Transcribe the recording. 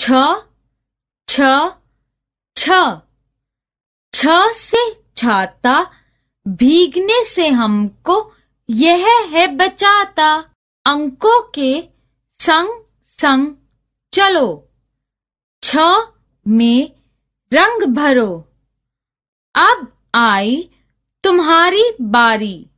छ छ छ छ से छाता भीगने से हमको यह है बचाता अंकों के संग संग चलो छ में रंग भरो अब आई तुम्हारी बारी